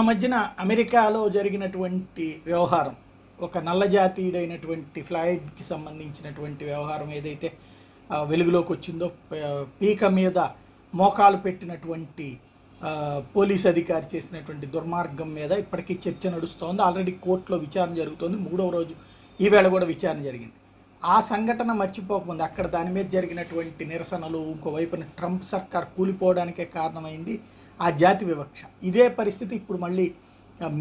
ఆ మధ్యన అమెరికాలో జరిగినటువంటి వ్యవహారం ఒక నల్లజాతీయుడైనటువంటి ఫ్లాయిడ్కి సంబంధించినటువంటి వ్యవహారం ఏదైతే వెలుగులోకి వచ్చిందో పీక మీద మోకాలు పెట్టినటువంటి పోలీస్ అధికారి చేసినటువంటి దుర్మార్గం మీద ఇప్పటికీ చర్చ నడుస్తోంది ఆల్రెడీ కోర్టులో విచారణ జరుగుతోంది మూడవ రోజు ఈవేళ కూడా విచారణ జరిగింది ఆ సంఘటన మర్చిపోకముందు అక్కడ దాని మీద జరిగినటువంటి నిరసనలు ఇంకోవైపున ట్రంప్ సర్కార్ కూలిపోవడానికే కారణమైంది ఆ జాతి వివక్ష ఇదే పరిస్థితి ఇప్పుడు మళ్ళీ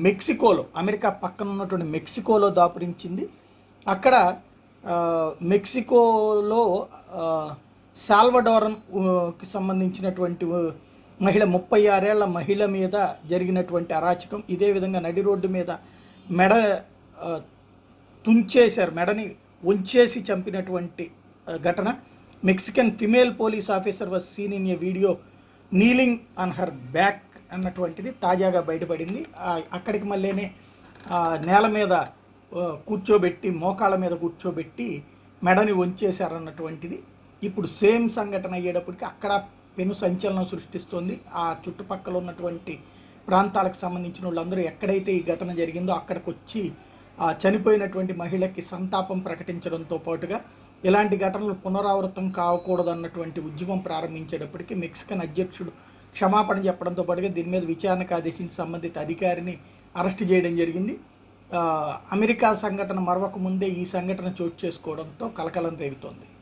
మెక్సికోలో అమెరికా పక్కన ఉన్నటువంటి మెక్సికోలో దాపురించింది అక్కడ మెక్సికోలో సాల్వడోరన్కి సంబంధించినటువంటి మహిళ ముప్పై ఆరేళ్ల మహిళ మీద జరిగినటువంటి అరాచకం ఇదే విధంగా నడి రోడ్డు మీద మెడ తుంచేశారు మెడని ఉంచేసి చంపినటువంటి ఘటన Mexican female police officer was seen in a video kneeling on her back అన్నటువంటిది తాజాగా బయటపడింది అక్కడికి మళ్ళీనే నేల మీద కూర్చోబెట్టి మోకాళ్ళ మీద కూర్చోబెట్టి మెడని వంచేశారన్నటువంటిది ఇప్పుడు సేమ్ సంఘటన అయ్యేటప్పటికి అక్కడ పెను సంచలనం సృష్టిస్తుంది ఆ చుట్టుపక్కల ఉన్నటువంటి ప్రాంతాలకు సంబంధించిన వాళ్ళందరూ ఎక్కడైతే ఈ ఘటన జరిగిందో అక్కడికి వచ్చి చనిపోయినటువంటి మహిళకి సంతాపం ప్రకటించడంతో పాటుగా ఇలాంటి ఘటనలు పునరావృతం కావకూడదన్నటువంటి ఉద్యమం ప్రారంభించేటప్పటికీ మెక్సికన్ అధ్యక్షుడు క్షమాపణ చెప్పడంతో పాటుగా దీని మీద విచారణకు ఆదేశించి సంబంధిత అధికారిని అరెస్ట్ చేయడం జరిగింది అమెరికా సంఘటన మరొక ముందే ఈ సంఘటన చోటు చేసుకోవడంతో కలకలం రేగుతోంది